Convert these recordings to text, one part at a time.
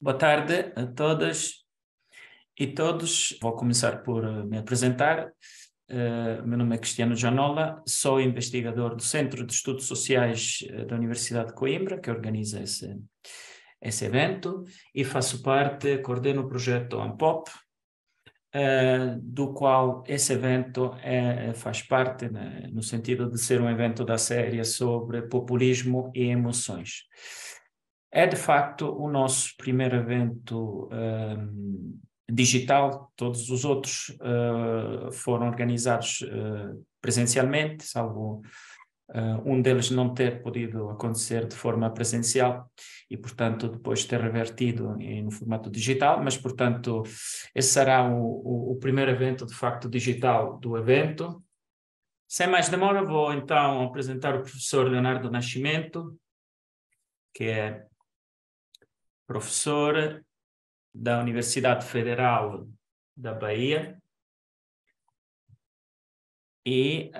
Boa tarde a todas e todos. Vou começar por eh, me apresentar. Uh, meu nome é Cristiano Janola, sou investigador do Centro de Estudos Sociais eh, da Universidade de Coimbra, que organiza esse, esse evento, e faço parte, coordeno o projeto AMPOP, uh, do qual esse evento é, faz parte, né, no sentido de ser um evento da série sobre populismo e emoções. É de facto o nosso primeiro evento um, digital, todos os outros uh, foram organizados uh, presencialmente, salvo uh, um deles não ter podido acontecer de forma presencial e, portanto, depois ter revertido em, no formato digital, mas, portanto, esse será o, o, o primeiro evento de facto digital do evento. Sem mais demora, vou então apresentar o professor Leonardo Nascimento, que é professor da Universidade Federal da Bahia. E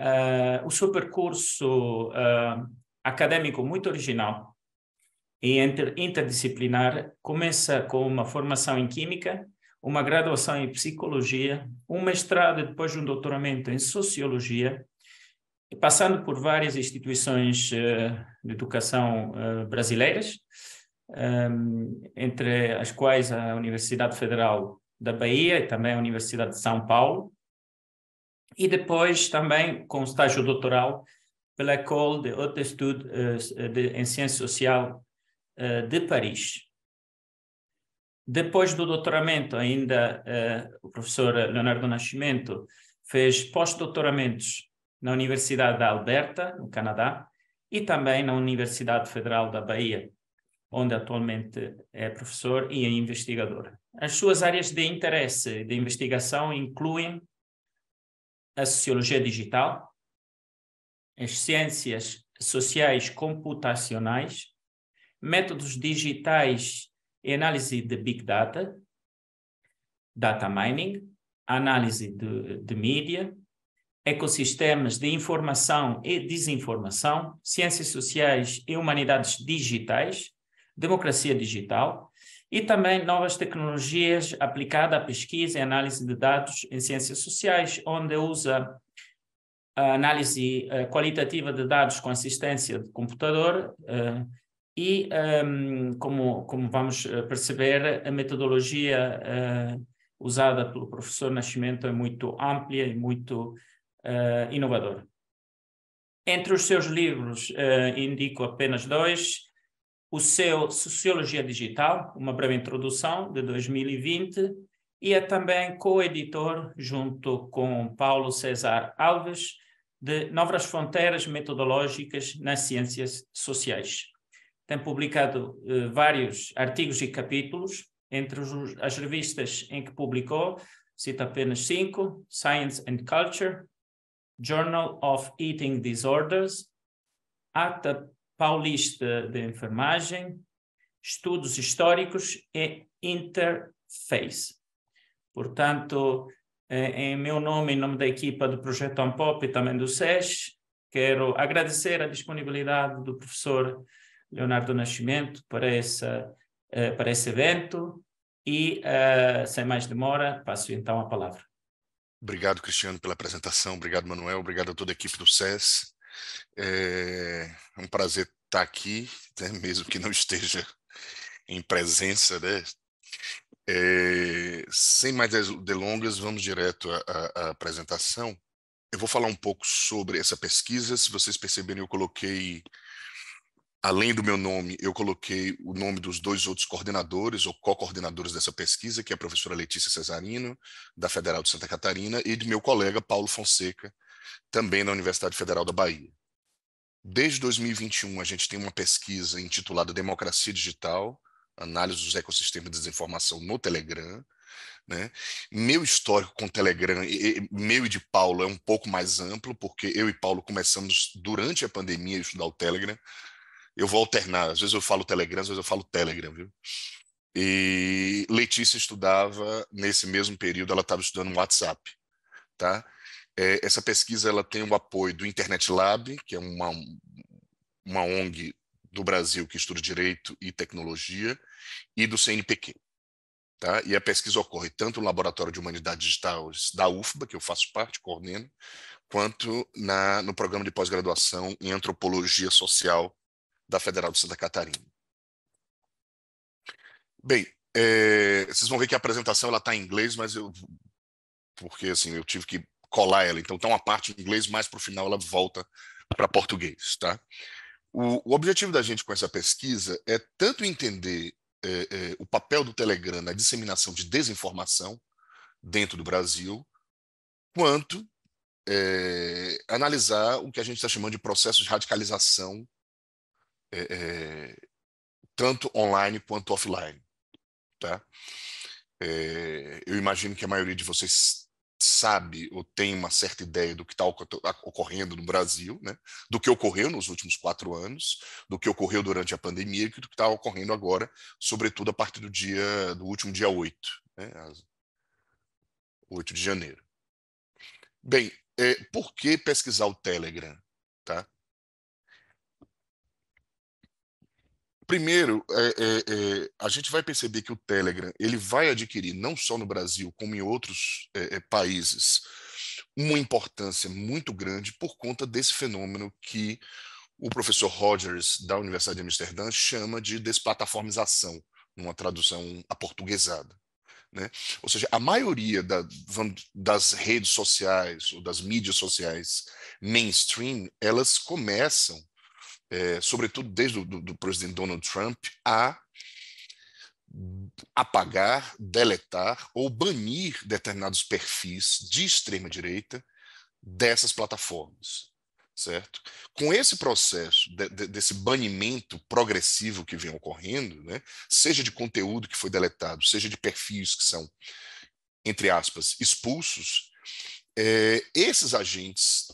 uh, o seu percurso uh, acadêmico muito original e inter interdisciplinar começa com uma formação em Química, uma graduação em Psicologia, um mestrado e depois um doutoramento em Sociologia, passando por várias instituições uh, de educação brasileiras um, entre as quais a Universidade Federal da Bahia e também a Universidade de São Paulo, e depois também com estágio doutoral pela École de Haute Estude eh, de, em Ciência Social eh, de Paris. Depois do doutoramento, ainda eh, o professor Leonardo Nascimento fez pós-doutoramentos na Universidade da Alberta, no Canadá, e também na Universidade Federal da Bahia, onde atualmente é professor e é investigador. As suas áreas de interesse de investigação incluem a sociologia digital, as ciências sociais computacionais, métodos digitais e análise de big data, data mining, análise de, de mídia, ecossistemas de informação e desinformação, ciências sociais e humanidades digitais, democracia digital e também novas tecnologias aplicadas à pesquisa e análise de dados em ciências sociais, onde usa a análise eh, qualitativa de dados com assistência de computador eh, e, ehm, como, como vamos eh, perceber, a metodologia usada pelo professor Nascimento é muito ampla e muito inovadora. Entre os seus livros, indico apenas dois, o seu Sociologia Digital, uma breve introdução, de 2020, e é também co-editor, junto com Paulo César Alves, de Novas Fronteiras Metodológicas nas Ciências Sociais. Tem publicado eh, vários artigos e capítulos, entre os, as revistas em que publicou, cito apenas cinco: Science and Culture, Journal of Eating Disorders, Ata paulista de enfermagem, estudos históricos e interface. Portanto, eh, em meu nome, em nome da equipa do Projeto Ampop e também do SES, quero agradecer a disponibilidade do professor Leonardo Nascimento para, essa, eh, para esse evento e, eh, sem mais demora, passo então a palavra. Obrigado, Cristiano, pela apresentação. Obrigado, Manuel. Obrigado a toda a equipe do SES. É, é um prazer estar aqui, né? mesmo que não esteja em presença, né? É, sem mais delongas, vamos direto à, à apresentação. Eu vou falar um pouco sobre essa pesquisa. Se vocês perceberem, eu coloquei além do meu nome, eu coloquei o nome dos dois outros coordenadores ou co-coordenadores dessa pesquisa, que é a professora Letícia Cesarino, da Federal de Santa Catarina, e de meu colega Paulo Fonseca, também na Universidade Federal da Bahia. Desde 2021, a gente tem uma pesquisa intitulada Democracia Digital, análise dos ecossistemas de desinformação no Telegram. Né? Meu histórico com o Telegram, meu e de Paulo, é um pouco mais amplo, porque eu e Paulo começamos durante a pandemia a estudar o Telegram. Eu vou alternar, às vezes eu falo Telegram, às vezes eu falo Telegram, viu? E Letícia estudava, nesse mesmo período, ela estava estudando WhatsApp, tá? É, essa pesquisa ela tem o apoio do Internet Lab, que é uma, uma ONG do Brasil que estuda direito e tecnologia, e do CNPq. Tá? E a pesquisa ocorre tanto no Laboratório de Humanidades Digitais da UFBA, que eu faço parte, coordeno, quanto na, no programa de pós-graduação em Antropologia Social da Federal de Santa Catarina. Bem, é, vocês vão ver que a apresentação está em inglês, mas eu. Porque assim, eu tive que colar ela. Então tem uma parte em inglês, mas para o final ela volta para português, tá? O, o, objetivo da gente com essa pesquisa é tanto entender é, é, o papel do Telegram na disseminação de desinformação dentro do Brasil, quanto é, analisar o que a gente está chamando de processo de radicalização, é, é, tanto online quanto offline, tá? É, eu imagino que a maioria de vocês sabe ou tem uma certa ideia do que está tá ocorrendo no Brasil, né? do que ocorreu nos últimos quatro anos, do que ocorreu durante a pandemia e do que está ocorrendo agora, sobretudo a partir do dia do último dia 8, né? 8 de janeiro. Bem, é, por que pesquisar o Telegram? Tá? Primeiro, é, é, é, a gente vai perceber que o Telegram ele vai adquirir, não só no Brasil, como em outros é, é, países, uma importância muito grande por conta desse fenômeno que o professor Rogers, da Universidade de Amsterdã, chama de desplataformização, numa tradução aportuguesada. Né? Ou seja, a maioria da, das redes sociais ou das mídias sociais mainstream, elas começam é, sobretudo desde o do, do presidente Donald Trump, a apagar, deletar ou banir determinados perfis de extrema direita dessas plataformas, certo? Com esse processo de, de, desse banimento progressivo que vem ocorrendo, né, seja de conteúdo que foi deletado, seja de perfis que são entre aspas expulsos, é, esses agentes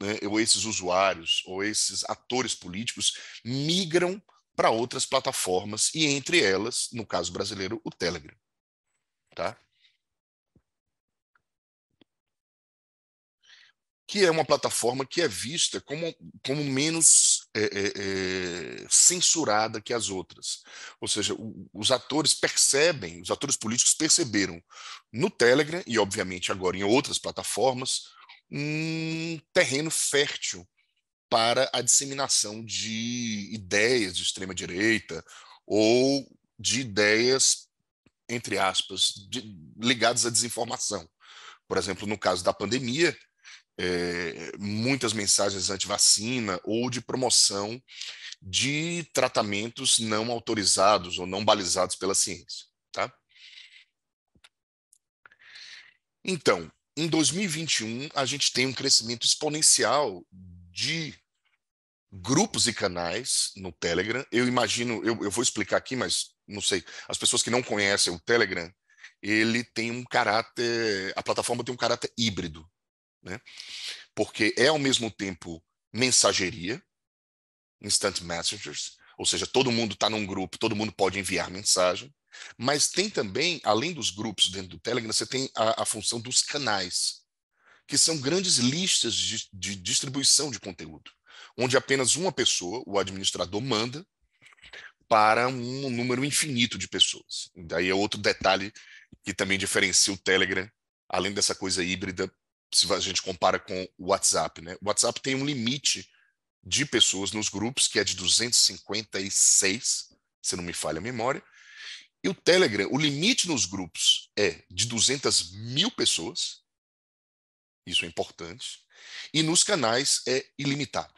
né, ou esses usuários, ou esses atores políticos, migram para outras plataformas, e entre elas, no caso brasileiro, o Telegram. Tá? que é uma plataforma que é vista como, como menos é, é, é, censurada que as outras. Ou seja, o, os atores percebem, os atores políticos perceberam no Telegram, e obviamente agora em outras plataformas, um terreno fértil para a disseminação de ideias de extrema-direita ou de ideias, entre aspas, de, ligadas à desinformação. Por exemplo, no caso da pandemia, é, muitas mensagens anti-vacina ou de promoção de tratamentos não autorizados ou não balizados pela ciência. Tá? Então, em 2021, a gente tem um crescimento exponencial de grupos e canais no Telegram. Eu imagino, eu, eu vou explicar aqui, mas não sei, as pessoas que não conhecem o Telegram, ele tem um caráter, a plataforma tem um caráter híbrido, né? Porque é ao mesmo tempo mensageria, instant messengers, ou seja, todo mundo está num grupo, todo mundo pode enviar mensagem, mas tem também, além dos grupos dentro do Telegram, você tem a, a função dos canais, que são grandes listas de, de distribuição de conteúdo, onde apenas uma pessoa, o administrador, manda para um número infinito de pessoas. Daí é outro detalhe que também diferencia o Telegram, além dessa coisa híbrida, se a gente compara com o WhatsApp. Né? O WhatsApp tem um limite de pessoas nos grupos, que é de 256, se não me falha a memória, e o Telegram, o limite nos grupos é de 200 mil pessoas, isso é importante, e nos canais é ilimitado,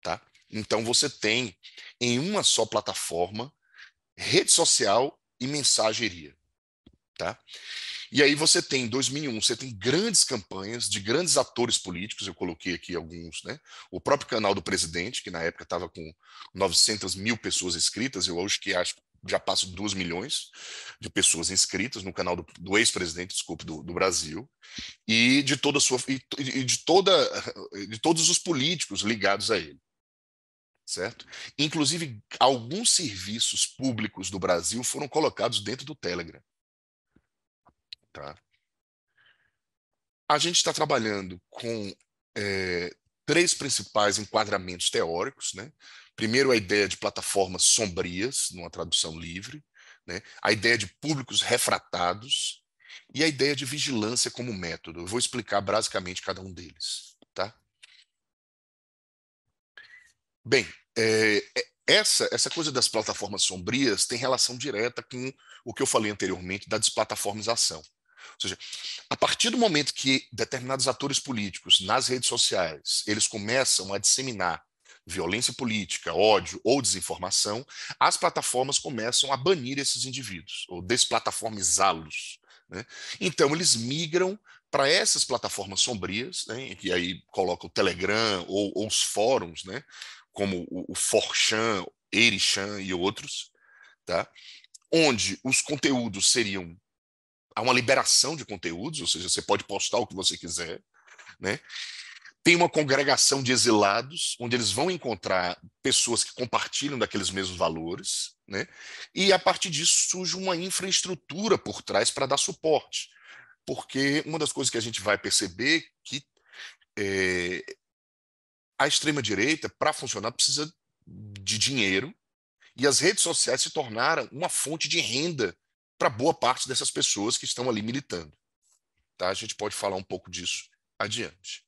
tá? Então você tem em uma só plataforma rede social e mensageria, tá? E aí você tem em 2001, você tem grandes campanhas de grandes atores políticos, eu coloquei aqui alguns, né? O próprio canal do presidente, que na época estava com 900 mil pessoas inscritas, eu hoje que acho já passa de 2 milhões de pessoas inscritas no canal do, do ex-presidente, desculpe, do, do, Brasil, e de toda sua e, e de toda de todos os políticos ligados a ele. Certo? Inclusive alguns serviços públicos do Brasil foram colocados dentro do Telegram. Tá? A gente está trabalhando com é, três principais enquadramentos teóricos, né? Primeiro, a ideia de plataformas sombrias, numa tradução livre, né? a ideia de públicos refratados e a ideia de vigilância como método. Eu vou explicar basicamente cada um deles. Tá? Bem, é, é, essa, essa coisa das plataformas sombrias tem relação direta com o que eu falei anteriormente da desplataformização. Ou seja, a partir do momento que determinados atores políticos nas redes sociais eles começam a disseminar violência política, ódio ou desinformação, as plataformas começam a banir esses indivíduos, ou desplataformizá-los. Né? Então, eles migram para essas plataformas sombrias, né, que aí coloca o Telegram ou, ou os fóruns, né, como o, Forchan, Erichan e outros, tá? onde os conteúdos seriam. Há uma liberação de conteúdos, ou seja, você pode postar o que você quiser. Né? tem uma congregação de exilados, onde eles vão encontrar pessoas que compartilham daqueles mesmos valores, né? e a partir disso surge uma infraestrutura por trás para dar suporte. Porque uma das coisas que a gente vai perceber que é, a extrema-direita, para funcionar, precisa de dinheiro, e as redes sociais se tornaram uma fonte de renda para boa parte dessas pessoas que estão ali militando. Tá? A gente pode falar um pouco disso adiante.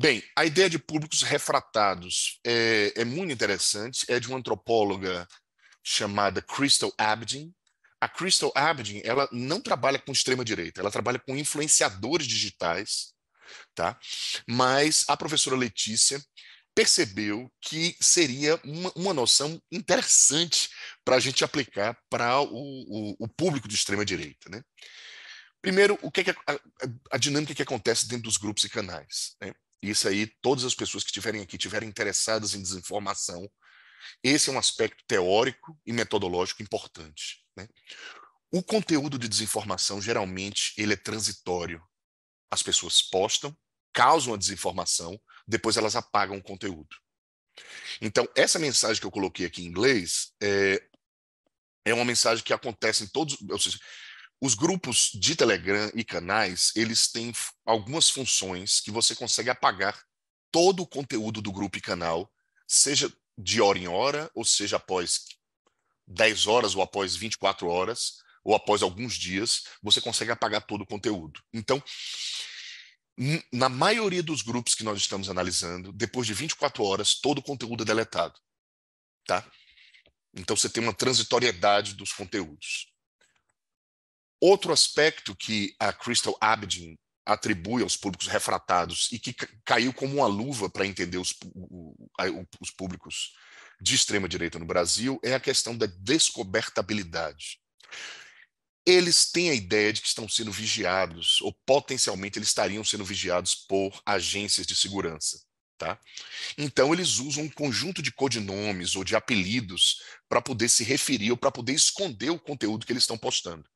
Bem, a ideia de públicos refratados é, é muito interessante, é de uma antropóloga chamada Crystal Abedin. A Crystal Abedin, ela não trabalha com extrema-direita, ela trabalha com influenciadores digitais, tá? Mas a professora Letícia percebeu que seria uma, uma noção interessante para a gente aplicar para o, o, o, público de extrema-direita, né? Primeiro, o que é a, a, a dinâmica que acontece dentro dos grupos e canais, né? Isso aí, todas as pessoas que estiverem aqui estiverem interessadas em desinformação, esse é um aspecto teórico e metodológico importante. Né? O conteúdo de desinformação, geralmente, ele é transitório. As pessoas postam, causam a desinformação, depois elas apagam o conteúdo. Então, essa mensagem que eu coloquei aqui em inglês é, é uma mensagem que acontece em todos. Seja, os grupos de Telegram e canais, eles têm algumas funções que você consegue apagar todo o conteúdo do grupo e canal, seja de hora em hora, ou seja após 10 horas ou após 24 horas, ou após alguns dias, você consegue apagar todo o conteúdo. Então, na maioria dos grupos que nós estamos analisando, depois de 24 horas, todo o conteúdo é deletado. Tá? Então, você tem uma transitoriedade dos conteúdos. Outro aspecto que a Crystal Abedin atribui aos públicos refratados e que caiu como uma luva para entender os, os públicos de extrema-direita no Brasil é a questão da descobertabilidade. Eles têm a ideia de que estão sendo vigiados, ou potencialmente eles estariam sendo vigiados por agências de segurança. Tá? Então, eles usam um conjunto de codinomes ou de apelidos para poder se referir ou para poder esconder o conteúdo que eles estão postando.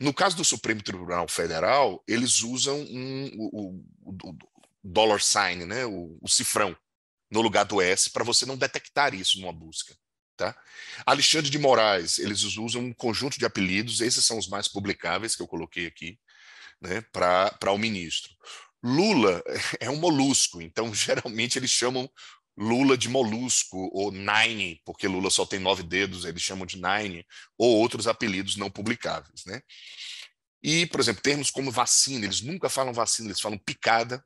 No caso do Supremo Tribunal Federal, eles usam um, o, o, o dollar sign, né? o, o cifrão, no lugar do S, para você não detectar isso numa busca. Tá? Alexandre de Moraes, eles usam um conjunto de apelidos, esses são os mais publicáveis que eu coloquei aqui, né, para o ministro. Lula é um molusco, então geralmente eles chamam Lula de molusco, ou Nine, porque Lula só tem nove dedos, eles chamam de Nine, ou outros apelidos não publicáveis. Né? E, por exemplo, termos como vacina, eles nunca falam vacina, eles falam picada,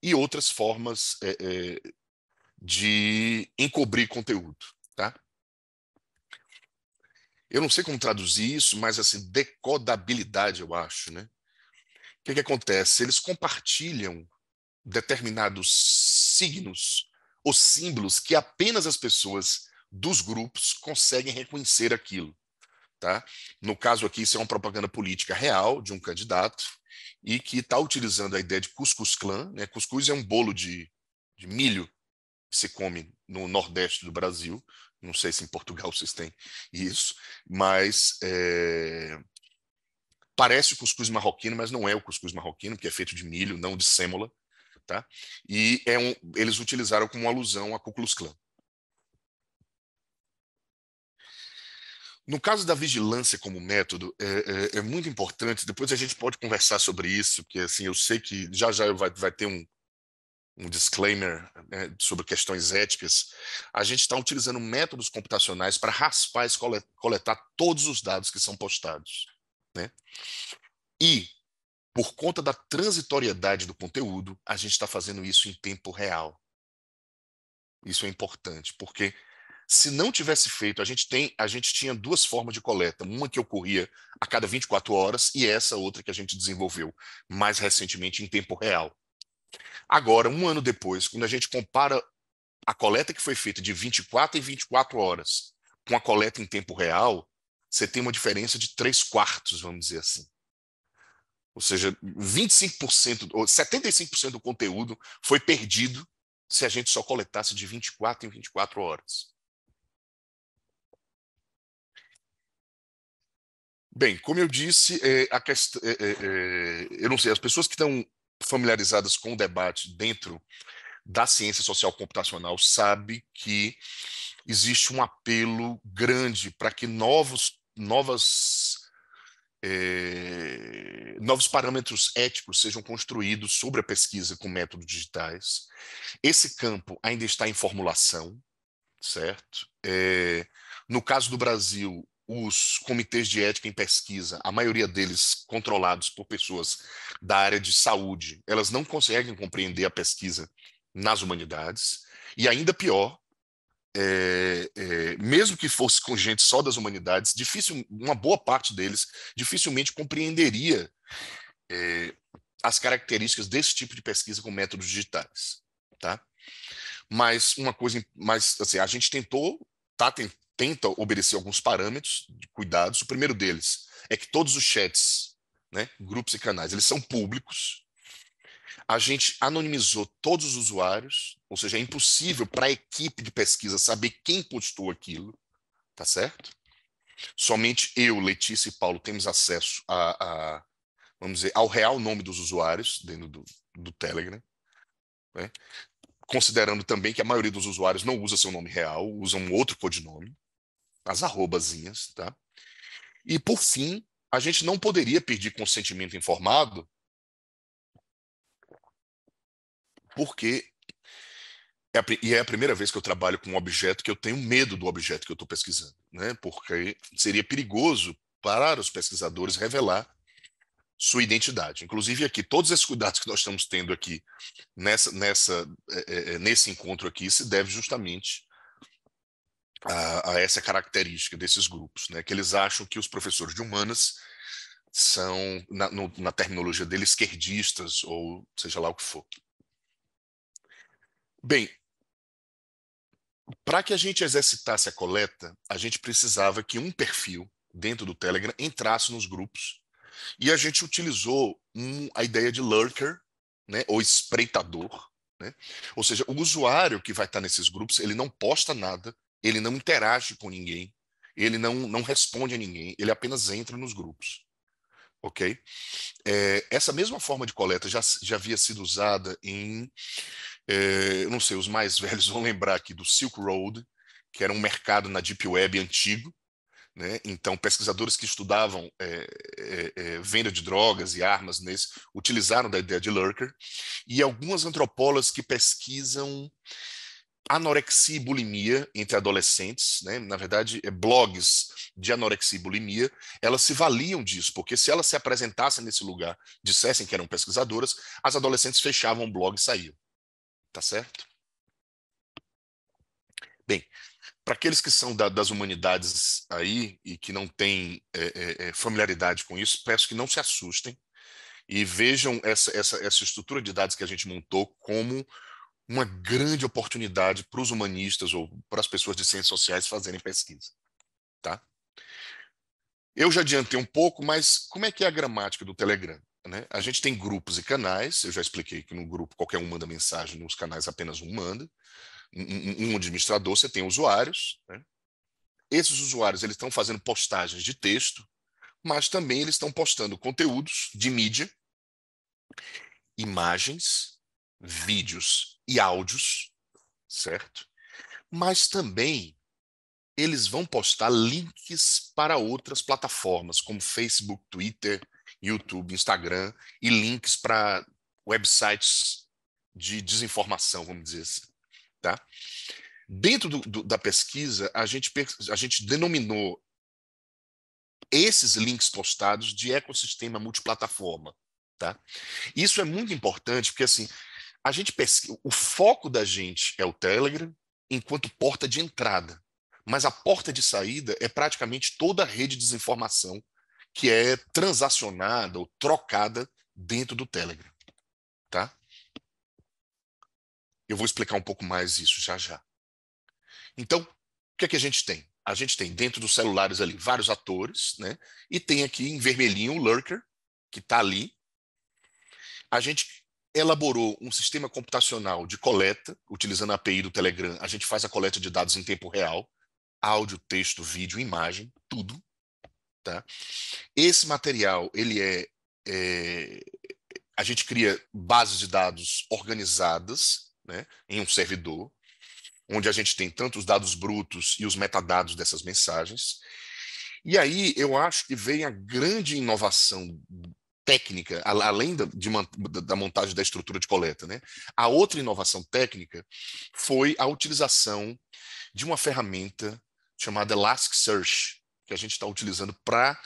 e outras formas é, é, de encobrir conteúdo. Tá? Eu não sei como traduzir isso, mas assim, decodabilidade, eu acho. Né? O que, que acontece? Eles compartilham determinados signos os símbolos que apenas as pessoas dos grupos conseguem reconhecer aquilo. Tá? No caso aqui, isso é uma propaganda política real de um candidato e que está utilizando a ideia de cuscuz clã. Né? Cuscuz é um bolo de, de milho que se come no nordeste do Brasil. Não sei se em Portugal vocês têm isso, mas é... parece o cuscuz marroquino, mas não é o cuscuz marroquino, que é feito de milho, não de sêmola tá? E é um, eles utilizaram como alusão a Ku Klux Klan. No caso da vigilância como método, é, é, é, muito importante. Depois a gente pode conversar sobre isso, porque assim eu sei que já já vai, vai ter um, um disclaimer né, sobre questões éticas. A gente está utilizando métodos computacionais para raspar e coletar todos os dados que são postados, né? E por conta da transitoriedade do conteúdo, a gente está fazendo isso em tempo real. Isso é importante, porque se não tivesse feito, a gente, tem, a gente tinha duas formas de coleta, uma que ocorria a cada 24 horas e essa outra que a gente desenvolveu mais recentemente em tempo real. Agora, um ano depois, quando a gente compara a coleta que foi feita de 24 e 24 horas com a coleta em tempo real, você tem uma diferença de 3 quartos, vamos dizer assim. Ou seja, 25%, ou 75% do conteúdo foi perdido se a gente só coletasse de 24 em 24 horas. Bem, como eu disse, é, a quest... É, é, é, eu não sei, as pessoas que estão familiarizadas com o debate dentro da ciência social computacional sabe que existe um apelo grande para que novos, novas é, novos parâmetros éticos sejam construídos sobre a pesquisa com métodos digitais. Esse campo ainda está em formulação, certo? É, no caso do Brasil, os comitês de ética em pesquisa, a maioria deles controlados por pessoas da área de saúde, elas não conseguem compreender a pesquisa nas humanidades. E ainda pior, é, é, mesmo que fosse com gente só das humanidades, difícil, uma boa parte deles dificilmente compreenderia é, as características desse tipo de pesquisa com métodos digitais, tá? Mas uma coisa, mas assim, a gente tentou, tá, tem, tenta obedecer alguns parâmetros de cuidados. O primeiro deles é que todos os chats, né, grupos e canais, eles são públicos a gente anonimizou todos os usuários, ou seja, é impossível para a equipe de pesquisa saber quem postou aquilo, tá certo? Somente eu, Letícia e Paulo temos acesso a, a vamos dizer, ao real nome dos usuários dentro do, do Telegram, né? considerando também que a maioria dos usuários não usa seu nome real, usa um outro codinome, as arrobazinhas, tá? E por fim, a gente não poderia pedir consentimento informado porque é a, e é a primeira vez que eu trabalho com um objeto que eu tenho medo do objeto que eu estou pesquisando, né? porque seria perigoso para os pesquisadores revelar sua identidade. Inclusive aqui, todos esses cuidados que nós estamos tendo aqui nessa, nessa é, é, é, nesse encontro aqui se deve justamente a, a, essa característica desses grupos, né? que eles acham que os professores de humanas são, na, no, na terminologia deles, esquerdistas ou seja lá o que for. Bem, para que a gente exercitasse a coleta, a gente precisava que um perfil dentro do Telegram entrasse nos grupos. E a gente utilizou um, a ideia de lurker, né, ou espreitador. Né? Ou seja, o usuário que vai estar nesses grupos, ele não posta nada, ele não interage com ninguém, ele não, não responde a ninguém, ele apenas entra nos grupos. Ok? É, essa mesma forma de coleta já, já havia sido usada em é, eu não sei, os mais velhos vão lembrar aqui do Silk Road, que era um mercado na Deep Web antigo. Né? Então, pesquisadores que estudavam é, é, é, venda de drogas e armas nesse, utilizaram da ideia de lurker, e algumas antropólogas que pesquisam anorexia e bulimia entre adolescentes, né? na verdade, é, blogs de anorexia e bulimia, elas se valiam disso, porque se elas se apresentassem nesse lugar, dissessem que eram pesquisadoras, as adolescentes fechavam o blog e saíam. Tá certo? Bem, para aqueles que são da, das humanidades aí e que não têm é, é, é, familiaridade com isso, peço que não se assustem e vejam essa, essa, essa estrutura de dados que a gente montou como uma grande oportunidade para os humanistas ou para as pessoas de ciências sociais fazerem pesquisa. Tá? Eu já adiantei um pouco, mas como é que é a gramática do Telegram? Né? A gente tem grupos e canais, eu já expliquei que no grupo qualquer um manda mensagem, nos canais apenas um manda. Um, um administrador, você tem usuários. Né? Esses usuários eles estão fazendo postagens de texto, mas também eles estão postando conteúdos de mídia, imagens, vídeos e áudios, certo? Mas também eles vão postar links para outras plataformas, como Facebook, Twitter, YouTube, Instagram e links para websites de desinformação, vamos dizer assim. Tá? Dentro do, do, da pesquisa, a gente, a gente denominou esses links postados de ecossistema multiplataforma. Tá? Isso é muito importante porque assim a gente pesquisa, o foco da gente é o Telegram enquanto porta de entrada, mas a porta de saída é praticamente toda a rede de desinformação que é transacionada ou trocada dentro do Telegram, tá? Eu vou explicar um pouco mais isso já já. Então, o que é que a gente tem? A gente tem dentro dos celulares ali vários atores, né? E tem aqui em vermelhinho o lurker que está ali. A gente elaborou um sistema computacional de coleta, utilizando a API do Telegram. A gente faz a coleta de dados em tempo real, áudio, texto, vídeo, imagem, tudo, Tá? Esse material, ele é, é a gente cria bases de dados organizadas né, em um servidor, onde a gente tem tanto os dados brutos e os metadados dessas mensagens. E aí eu acho que vem a grande inovação técnica, além da, de, da montagem da estrutura de coleta. Né? A outra inovação técnica foi a utilização de uma ferramenta chamada Elasticsearch, que a gente está utilizando para,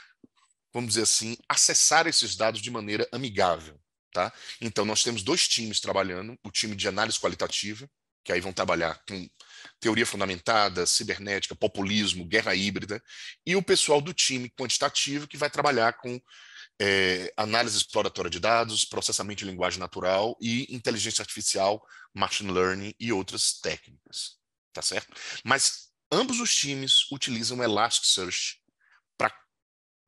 vamos dizer assim, acessar esses dados de maneira amigável. Tá? Então, nós temos dois times trabalhando: o time de análise qualitativa, que aí vão trabalhar com teoria fundamentada, cibernética, populismo, guerra híbrida, e o pessoal do time quantitativo, que vai trabalhar com é, análise exploratória de dados, processamento de linguagem natural e inteligência artificial, machine learning e outras técnicas. Tá certo? Mas Ambos os times utilizam o Elasticsearch para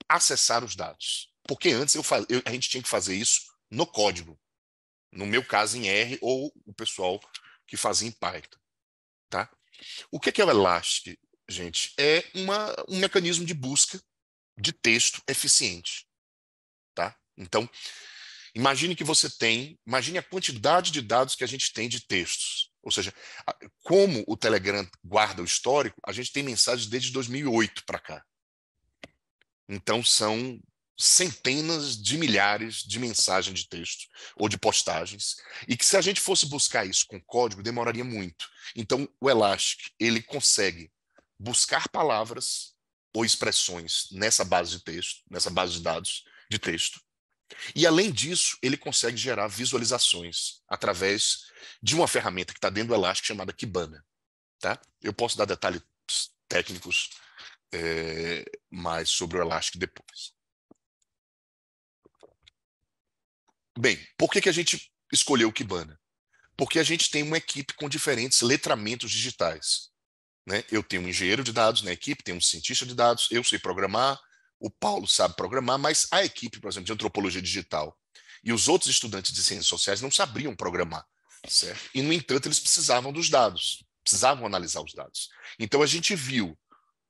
acessar os dados. Porque antes eu, eu, a gente tinha que fazer isso no código. No meu caso, em R, ou o pessoal que fazia em Python. Tá? O que é, que é o Elastic, gente? É uma, um mecanismo de busca de texto eficiente. Tá? Então, imagine que você tem, imagine a quantidade de dados que a gente tem de textos. Ou seja, como o Telegram guarda o histórico, a gente tem mensagens desde 2008 para cá. Então, são centenas de milhares de mensagens de texto ou de postagens, e que se a gente fosse buscar isso com código, demoraria muito. Então, o Elastic, ele consegue buscar palavras ou expressões nessa base de texto, nessa base de dados de texto, e além disso, ele consegue gerar visualizações através de uma ferramenta que está dentro do Elastic chamada Kibana. Tá? Eu posso dar detalhes técnicos é, mais sobre o Elastic depois. Bem, por que, que a gente escolheu o Kibana? Porque a gente tem uma equipe com diferentes letramentos digitais. Né? Eu tenho um engenheiro de dados na equipe, tenho um cientista de dados, eu sei programar, o Paulo sabe programar, mas a equipe, por exemplo, de antropologia digital e os outros estudantes de ciências sociais não sabiam programar, certo? E, no entanto, eles precisavam dos dados, precisavam analisar os dados. Então, a gente viu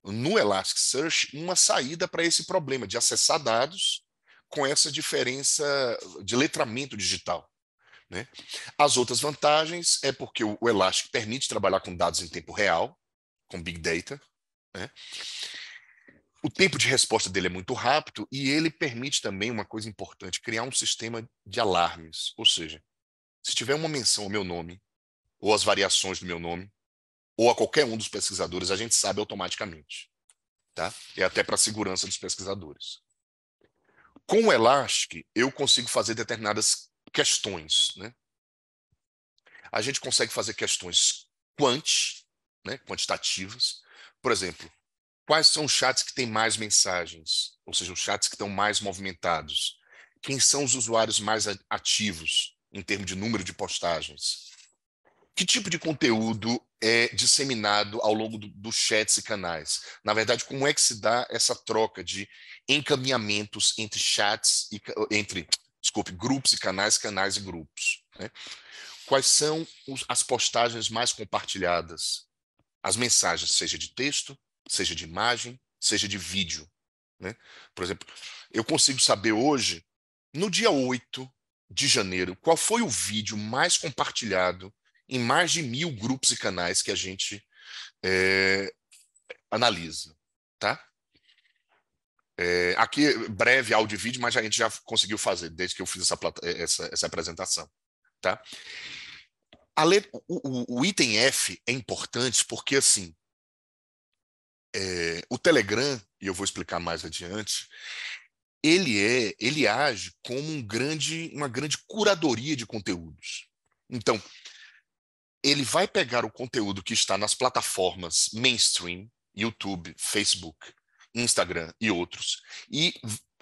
no Elasticsearch uma saída para esse problema de acessar dados com essa diferença de letramento digital. Né? As outras vantagens é porque o Elastic permite trabalhar com dados em tempo real, com Big Data, né? o tempo de resposta dele é muito rápido e ele permite também uma coisa importante, criar um sistema de alarmes. Ou seja, se tiver uma menção ao meu nome, ou às variações do meu nome, ou a qualquer um dos pesquisadores, a gente sabe automaticamente. Tá? É até para a segurança dos pesquisadores. Com o Elastic, eu consigo fazer determinadas questões. Né? A gente consegue fazer questões quant, né, quantitativas. Por exemplo, Quais são os chats que têm mais mensagens? Ou seja, os chats que estão mais movimentados? Quem são os usuários mais ativos em termos de número de postagens? Que tipo de conteúdo é disseminado ao longo dos do chats e canais? Na verdade, como é que se dá essa troca de encaminhamentos entre chats e entre, desculpe, grupos e canais, canais e grupos? Né? Quais são os, as postagens mais compartilhadas? As mensagens, seja de texto, seja de imagem, seja de vídeo. Né? Por exemplo, eu consigo saber hoje, no dia 8 de janeiro, qual foi o vídeo mais compartilhado em mais de mil grupos e canais que a gente é, analisa. Tá? É, aqui, breve áudio e vídeo, mas a gente já conseguiu fazer desde que eu fiz essa, é, essa, essa apresentação. Tá? Letra, o, o, o, item F é importante porque, assim, é, o Telegram, e eu vou explicar mais adiante, ele é, ele age como um grande, uma grande curadoria de conteúdos. Então, ele vai pegar o conteúdo que está nas plataformas mainstream, YouTube, Facebook, Instagram e outros, e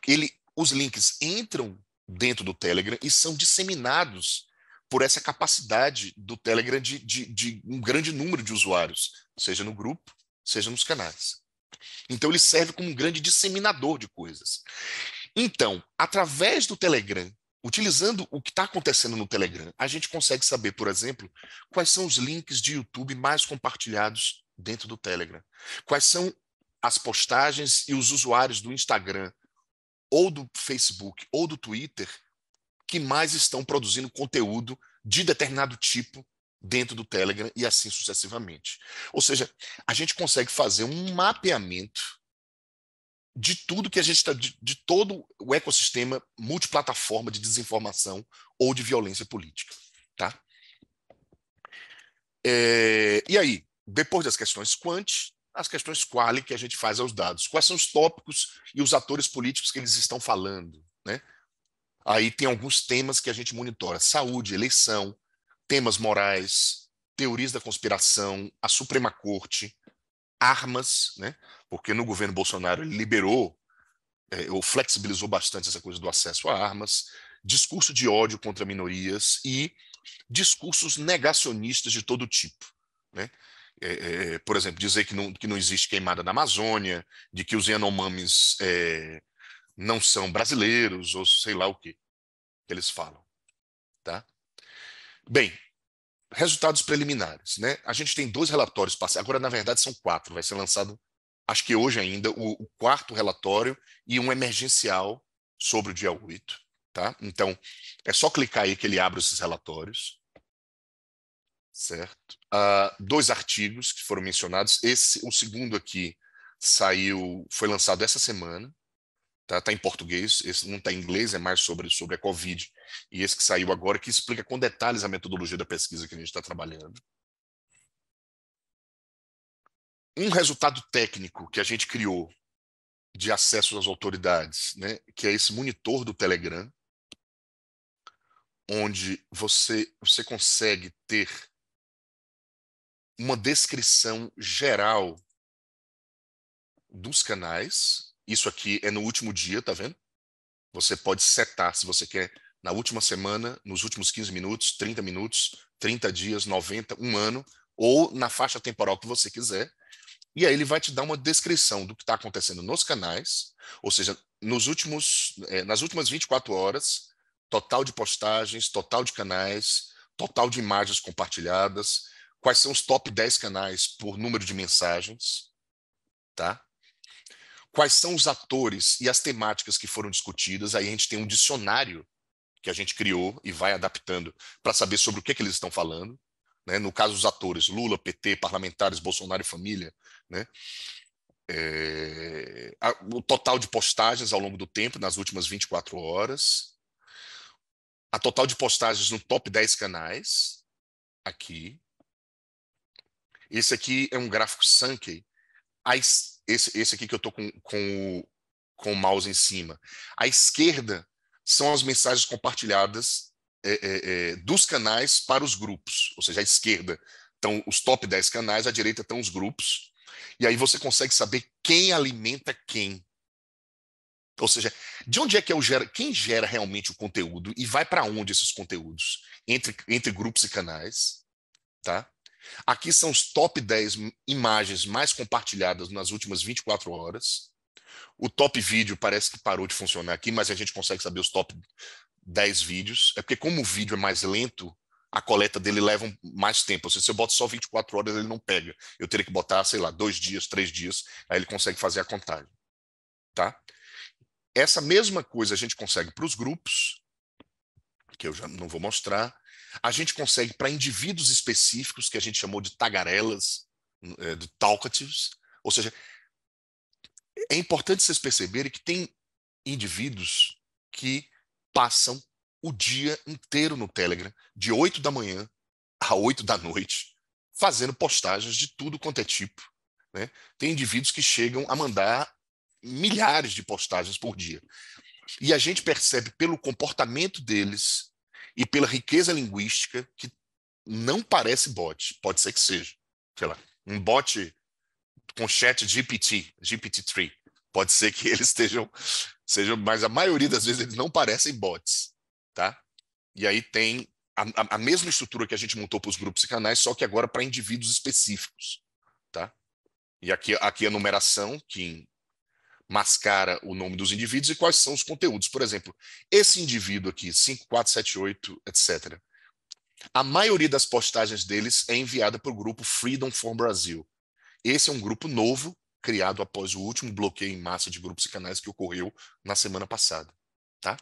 ele, os links entram dentro do Telegram e são disseminados por essa capacidade do Telegram de, de, de um grande número de usuários, seja no grupo, seja nos canais. Então ele serve como um grande disseminador de coisas. Então, através do Telegram, utilizando o que está acontecendo no Telegram, a gente consegue saber, por exemplo, quais são os links de YouTube mais compartilhados dentro do Telegram, quais são as postagens e os usuários do Instagram, ou do Facebook, ou do Twitter, que mais estão produzindo conteúdo de determinado tipo dentro do Telegram e assim sucessivamente. Ou seja, a gente consegue fazer um mapeamento de tudo que a gente está, de, de, todo o ecossistema multiplataforma de desinformação ou de violência política. Tá? É, e aí, depois das questões quant, as questões quali que a gente faz aos dados. Quais são os tópicos e os atores políticos que eles estão falando? Né? Aí tem alguns temas que a gente monitora: saúde, eleição, temas morais, teorias da conspiração, a Suprema Corte, armas, né? porque no governo Bolsonaro ele liberou é, ou flexibilizou bastante essa coisa do acesso a armas, discurso de ódio contra minorias e discursos negacionistas de todo tipo. Né? É, é, é por exemplo, dizer que não, que não existe queimada na Amazônia, de que os Yanomamis é, não são brasileiros, ou sei lá o que eles falam. Tá? Bem, resultados preliminares. Né? A gente tem dois relatórios passados, agora, na verdade, são quatro, vai ser lançado, acho que hoje ainda, o, o quarto relatório e um emergencial sobre o dia 8. Tá? Então, é só clicar aí que ele abre esses relatórios. Certo? Uh, dois artigos que foram mencionados. Esse, o segundo aqui saiu, foi lançado essa semana. Tá, tá em português, esse não está em inglês, é mais sobre, sobre a Covid. E esse que saiu agora, que explica com detalhes a metodologia da pesquisa que a gente está trabalhando. Um resultado técnico que a gente criou de acesso às autoridades, né, que é esse monitor do Telegram, onde você, você consegue ter uma descrição geral dos canais isso aqui é no último dia, tá vendo? Você pode setar se você quer na última semana, nos últimos 15 minutos, 30 minutos, 30 dias, 90, um ano, ou na faixa temporal que você quiser. E aí ele vai te dar uma descrição do que está acontecendo nos canais, ou seja, nos últimos, é, nas últimas 24 horas, total de postagens, total de canais, total de imagens compartilhadas, quais são os top 10 canais por número de mensagens, tá? quais são os atores e as temáticas que foram discutidas. Aí a gente tem um dicionário que a gente criou e vai adaptando para saber sobre o que, que eles estão falando. Né? No caso, os atores, Lula, PT, parlamentares, Bolsonaro e família. Né? É... o total de postagens ao longo do tempo, nas últimas 24 horas. A total de postagens no top 10 canais, aqui. Esse aqui é um gráfico Sankey. As esse, esse aqui que eu estou com, com, o, com o mouse em cima. À esquerda são as mensagens compartilhadas é, é, é, dos canais para os grupos, ou seja, à esquerda estão os top 10 canais, à direita estão os grupos, e aí você consegue saber quem alimenta quem. Ou seja, de onde é que é o gera, quem gera realmente o conteúdo e vai para onde esses conteúdos entre, entre grupos e canais, tá? Aqui são os top 10 imagens mais compartilhadas nas últimas 24 horas. O top vídeo parece que parou de funcionar aqui, mas a gente consegue saber os top 10 vídeos. É porque, como o vídeo é mais lento, a coleta dele leva mais tempo. seja, se eu boto só 24 horas, ele não pega. Eu teria que botar, sei lá, dois dias, três dias, aí ele consegue fazer a contagem. Tá? Essa mesma coisa a gente consegue para os grupos, que eu já não vou mostrar, a gente consegue para indivíduos específicos, que a gente chamou de tagarelas, eh, de talkatives, ou seja, é importante vocês perceberem que tem indivíduos que passam o dia inteiro no Telegram, de 8 da manhã a 8 da noite, fazendo postagens de tudo quanto é tipo. Né? Tem indivíduos que chegam a mandar milhares de postagens por dia. E a gente percebe pelo comportamento deles e pela riqueza linguística que não parece bot, pode ser que seja, sei lá, um bot com chat GPT, GPT-3, pode ser que eles estejam, sejam, mas a maioria das vezes eles não parecem bots, tá? E aí tem a, a mesma estrutura que a gente montou para os grupos e canais, só que agora para indivíduos específicos, tá? E aqui, aqui a numeração, que mascara o nome dos indivíduos e quais são os conteúdos. Por exemplo, esse indivíduo aqui, 5478, etc. A maioria das postagens deles é enviada para o grupo Freedom for Brasil. Esse é um grupo novo, criado após o último bloqueio em massa de grupos e canais que ocorreu na semana passada. Tá?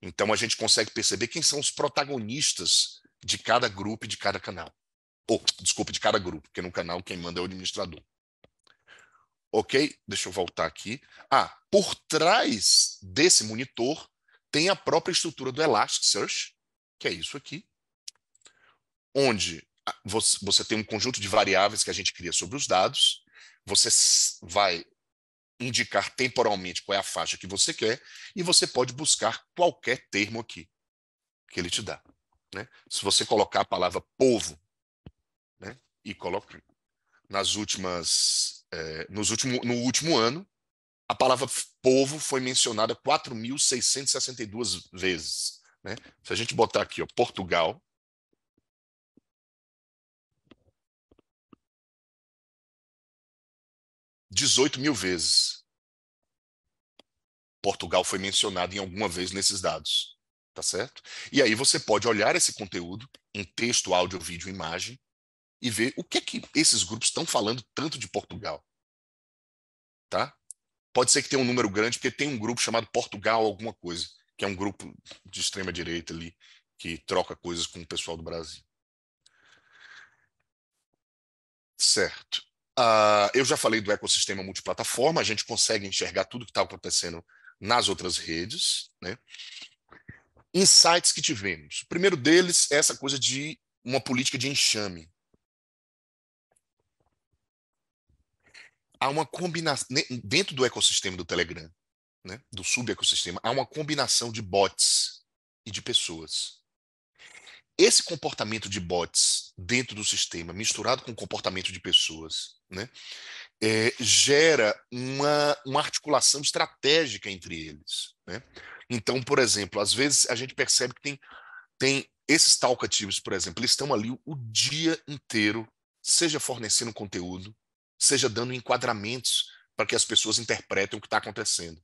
Então a gente consegue perceber quem são os protagonistas de cada grupo e de cada canal. Ou, oh, desculpa, de cada grupo, porque no canal quem manda é o administrador. Ok? Deixa eu voltar aqui. Ah, por trás desse monitor tem a própria estrutura do Elasticsearch, que é isso aqui, onde ah, você tem um conjunto de variáveis que a gente cria sobre os dados, você vai indicar temporalmente qual é a faixa que você quer e você pode buscar qualquer termo aqui que ele te dá. Né? Se você colocar a palavra povo né, e colocar nas últimas é, nos último, no último ano, a palavra povo foi mencionada 4.662 vezes. Né? Se a gente botar aqui, ó, Portugal, dezoito mil vezes. Portugal foi mencionado em alguma vez nesses dados, tá certo? E aí você pode olhar esse conteúdo em texto, áudio, vídeo, imagem e ver o que é que esses grupos estão falando tanto de Portugal. Tá? Pode ser que tenha um número grande, porque tem um grupo chamado Portugal alguma coisa, que é um grupo de extrema direita ali que troca coisas com o pessoal do Brasil. Certo. Uh, eu já falei do ecossistema multiplataforma, a gente consegue enxergar tudo que está acontecendo nas outras redes. Né? Insights que tivemos. O primeiro deles é essa coisa de uma política de enxame. há uma combinação dentro do ecossistema do Telegram, né, do subecossistema, há uma combinação de bots e de pessoas. Esse comportamento de bots dentro do sistema, misturado com o comportamento de pessoas, né, é, gera uma, uma articulação estratégica entre eles. Né? Então, por exemplo, às vezes a gente percebe que tem, tem esses talkativos, por exemplo, eles estão ali o dia inteiro, seja fornecendo conteúdo, seja dando enquadramentos para que as pessoas interpretem o que está acontecendo.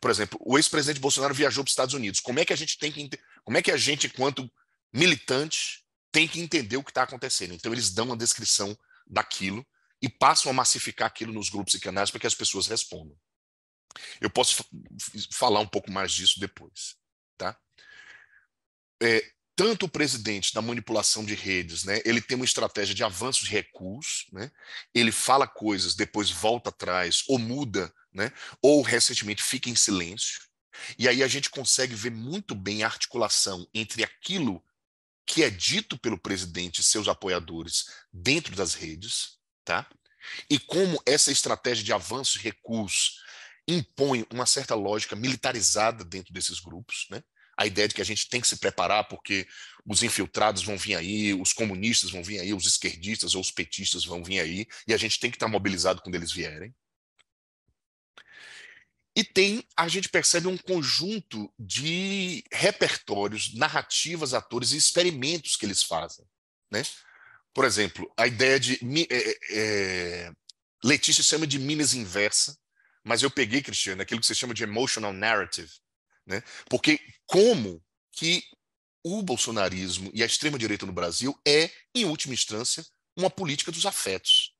Por exemplo, o ex-presidente Bolsonaro viajou para os Estados Unidos. Como é que a gente tem que como é que a gente, enquanto militante, tem que entender o que está acontecendo? Então eles dão uma descrição daquilo e passam a massificar aquilo nos grupos e canais para que as pessoas respondam. Eu posso falar um pouco mais disso depois, tá? É, tanto o presidente da manipulação de redes, né, ele tem uma estratégia de avanços e recuos, né, ele fala coisas, depois volta atrás, ou muda, né, ou recentemente fica em silêncio, e aí a gente consegue ver muito bem a articulação entre aquilo que é dito pelo presidente e seus apoiadores dentro das redes, tá? E como essa estratégia de avanços e recuos impõe uma certa lógica militarizada dentro desses grupos, né? a ideia de que a gente tem que se preparar porque os infiltrados vão vir aí, os comunistas vão vir aí, os esquerdistas ou os petistas vão vir aí, e a gente tem que estar mobilizado quando eles vierem. E tem, a gente percebe um conjunto de repertórios, narrativas, atores e experimentos que eles fazem. Né? Por exemplo, a ideia de. É, é, é, Letícia chama de Minas Inversa, mas eu peguei, Cristiano, aquilo que você chama de emotional narrative, né? Porque como que o bolsonarismo e a extrema-direita no Brasil é, em última instância, uma política dos afetos.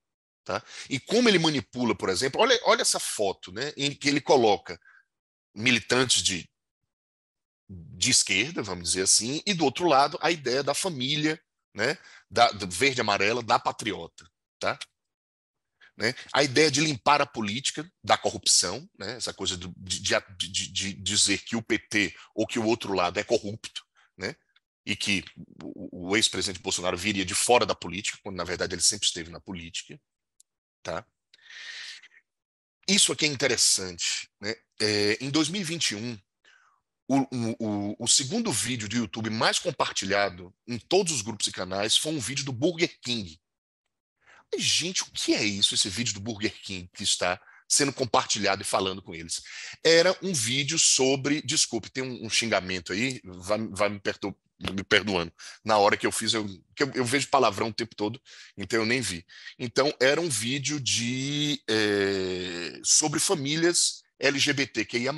Tá? E como ele manipula, por exemplo, olha, olha essa foto né, em que ele coloca militantes de, de esquerda, vamos dizer assim, e do outro lado a ideia da família, né, da, da verde amarela, da patriota. Tá? Né? A ideia de limpar a política da corrupção, né? essa coisa de, de, de, de, dizer que o PT ou que o outro lado é corrupto, né? e que o, o ex-presidente Bolsonaro viria de fora da política, quando na verdade ele sempre esteve na política. Tá? Isso aqui é interessante. Né? É, em 2021, o, o, o, segundo vídeo do YouTube mais compartilhado em todos os grupos e canais foi um vídeo do Burger King, Gente, o que é isso, esse vídeo do Burger King que está sendo compartilhado e falando com eles? Era um vídeo sobre. Desculpe, tem um, um xingamento aí, vai, vai me, perdo, me, perdoando. Na hora que eu fiz, eu, eu, eu, vejo palavrão o tempo todo, então eu nem vi. Então, era um vídeo de é, sobre famílias LGBTQIA,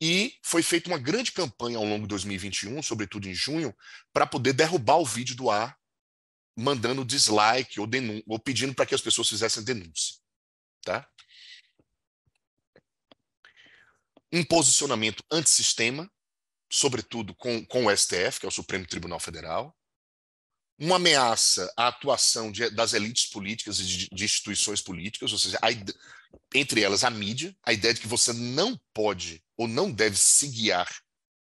e foi feita uma grande campanha ao longo de 2021, sobretudo em junho, para poder derrubar o vídeo do ar mandando dislike ou, ou pedindo para que as pessoas fizessem denúncia. Tá? Um posicionamento antissistema, sobretudo com, com o STF, que é o Supremo Tribunal Federal. Uma ameaça à atuação de, das elites políticas e de, de instituições políticas, ou seja, a, entre elas a mídia, a ideia de que você não pode ou não deve se guiar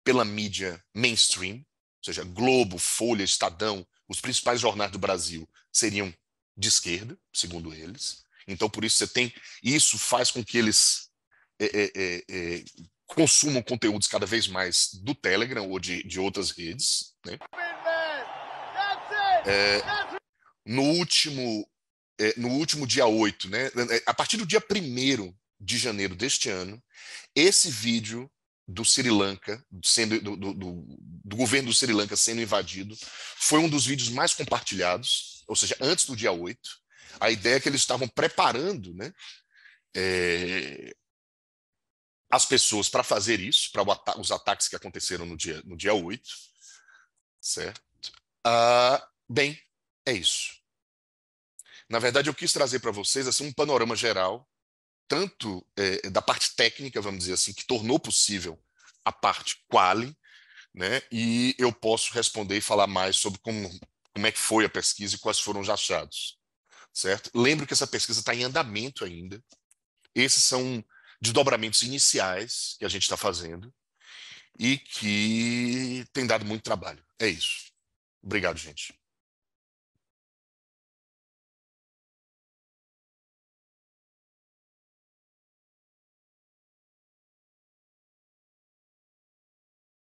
pela mídia mainstream, ou seja, Globo, Folha, Estadão, os principais jornais do Brasil seriam de esquerda, segundo eles. Então, por isso, você tem. Isso faz com que eles é, é, é, é, consumam conteúdos cada vez mais do Telegram ou de, de outras redes. Né? É, no último. É, no último dia 8, né? a partir do dia 1 de janeiro deste ano, esse vídeo do Sri Lanka, sendo, do, do, do, do, governo do Sri Lanka sendo invadido, foi um dos vídeos mais compartilhados, ou seja, antes do dia 8. A ideia é que eles estavam preparando né, é, as pessoas para fazer isso, para ata os ataques que aconteceram no dia, no dia 8. Certo? Ah, bem, é isso. Na verdade, eu quis trazer para vocês assim, um panorama geral tanto é, da parte técnica, vamos dizer assim, que tornou possível a parte quali, né? E eu posso responder e falar mais sobre como, como é que foi a pesquisa e quais foram os achados, certo? Lembro que essa pesquisa está em andamento ainda. Esses são desdobramentos iniciais que a gente está fazendo e que tem dado muito trabalho. É isso. Obrigado, gente.